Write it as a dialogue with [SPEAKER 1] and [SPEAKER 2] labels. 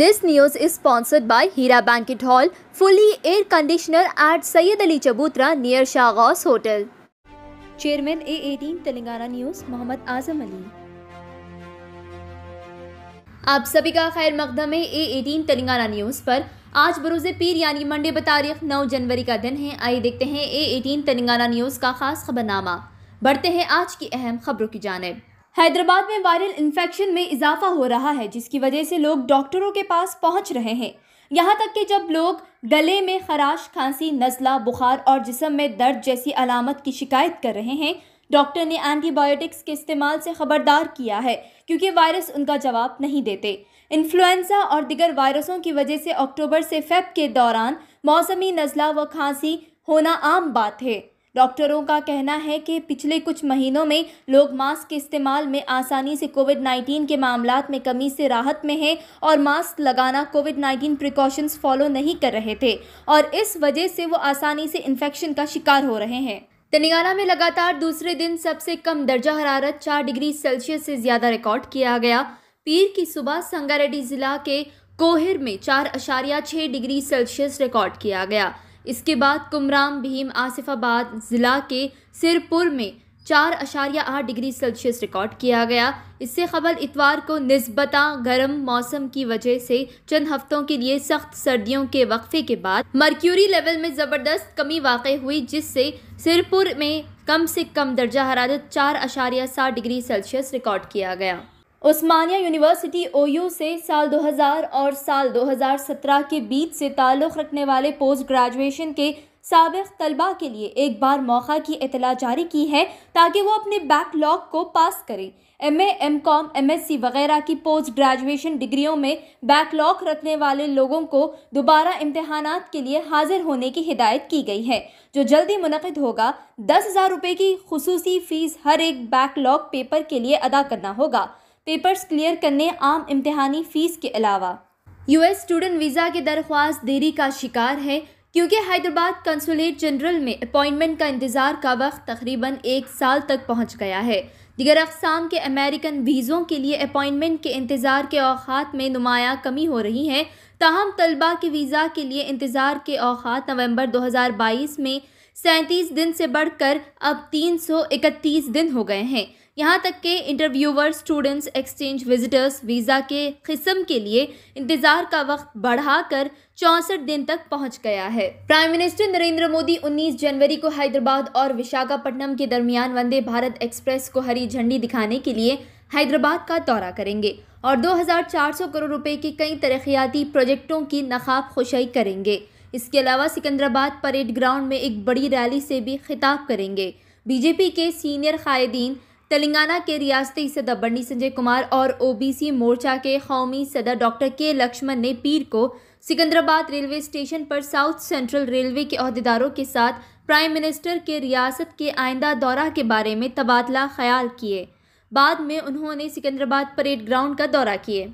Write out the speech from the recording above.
[SPEAKER 1] this news is sponsored by Heera banquet hall fully air conditioner at Syed Ali Chabutra near Shahgas hotel chairman A eighteen Telangana news Mohammad Azam Ali आप सभी का खैर मकदम है ए eighteen Telangana news पर आज बरूज पीर यानी मंडे बारीख नौ जनवरी का दिन है आइए देखते हैं ए एटीन तेलंगाना न्यूज का खास खबरनामा बढ़ते हैं आज की अहम खबरों की जानब हैदराबाद में वायरल इन्फेक्शन में इजाफा हो रहा है जिसकी वजह से लोग डॉक्टरों के पास पहुंच रहे हैं यहाँ तक कि जब लोग गले में खराश खांसी नज़ला बुखार और जिसम में दर्द जैसी अलामत की शिकायत कर रहे हैं डॉक्टर ने एंटीबायोटिक्स के इस्तेमाल से खबरदार किया है क्योंकि वायरस उनका जवाब नहीं देते इन्फ्लुएंजा और दिगर वायरसों की वजह से अक्टूबर से फेब के दौरान मौसमी नज़ला व खांसी होना आम बात है डॉक्टरों का कहना है कि पिछले कुछ महीनों में लोग मास्क के इस्तेमाल में आसानी से कोविड 19 के मामला में कमी से राहत में हैं और मास्क लगाना कोविड 19 प्रिकॉशंस फॉलो नहीं कर रहे थे और इस वजह से वो आसानी से इन्फेक्शन का शिकार हो रहे हैं तेलंगाना में लगातार दूसरे दिन सबसे कम दर्जा हरारत चार डिग्री सेल्सियस से ज़्यादा रिकॉर्ड किया गया पीर की सुबह संगारेड्डी जिला के कोहिर में चार अशारिया छः डिग्री सेल्सियस रिकॉर्ड किया गया इसके बाद कुमराम भीम आसिफाबाद ज़िला के सिरपुर में चार अशारिया आठ डिग्री सेल्सियस रिकॉर्ड किया गया इससे खबर इतवार को नस्बता गर्म मौसम की वजह से चंद हफ्तों के लिए सख्त सर्दियों के वक्फे के बाद मर्क्यूरी लेवल में ज़बरदस्त कमी वाक़ हुई जिससे सिरपुर में कम से कम दर्जा हरारत चार अशारिया सात डिग्री सेल्सियस रिकॉर्ड किया गया उस्मानिया यूनिवर्सिटी ओयू से साल 2000 और साल 2017 के बीच से ताल्लुक़ रखने वाले पोस्ट ग्रेजुएशन के सबक तलबा के लिए एक बार मौका की इतला जारी की है ताकि वो अपने बैकलॉग को पास करें M A M com M S C वगैरह की पोस्ट ग्रेजुएशन डिग्रियों में बैकलॉग रखने वाले लोगों को दोबारा इम्तहान के लिए हाजिर होने की हिदायत की गई है जो जल्दी मुनद होगा दस हज़ार रुपये की खसूसी फ़ीस हर एक बैकलॉग पेपर के लिए अदा करना होगा पेपर्स क्लियर करने आम इम्तहानी फ़ीस के अलावा यूएस स्टूडेंट वीज़ा की दरख्वास्त देरी का शिकार है क्योंकि हैदराबाद कंसुलेट जनरल में अपॉइंटमेंट का इंतज़ार का वक्त तकरीबन एक साल तक पहुंच गया है दिगर अकसाम के अमेरिकन वीज़ों के लिए अपॉइंटमेंट के इंतज़ार के अवात में नुमाया कमी हो रही है ताहम तलबा के वीज़ा के लिए इंतज़ार के अवात नवंबर 2022 में सैंतीस दिन से बढ़कर अब इकतीस दिन हो गए हैं यहाँ तक के interviewer students exchange visitors visa के किस्म के लिए इंतज़ार का वक्त बढ़ाकर चौंसठ दिन तक पहुंच गया है प्राइम मिनिस्टर नरेंद्र मोदी 19 जनवरी को हैदराबाद और विशाखापट्टनम के दरमियान वंदे भारत एक्सप्रेस को हरी झंडी दिखाने के लिए हैदराबाद का दौरा करेंगे और 2400 करोड़ रुपए के कई तरक्याती प्रोजेक्टों की नकाब खुशाई करेंगे इसके अलावा सिकंदराबाद परेड ग्राउंड में एक बड़ी रैली से भी खिताब करेंगे बीजेपी के सीनियर कायदीन तेलंगाना के रियासती सदर बंडी संजय कुमार और ओबीसी मोर्चा के कौमी सदर डॉक्टर के लक्ष्मण ने पीर को सिकंदराबाद रेलवे स्टेशन पर साउथ सेंट्रल रेलवे के अहदेदारों के साथ प्राइम मिनिस्टर के रियासत के आइंदा दौरा के बारे में तबादला ख्याल किए बाद में उन्होंने सिकंदराबाद परेड ग्राउंड का दौरा किए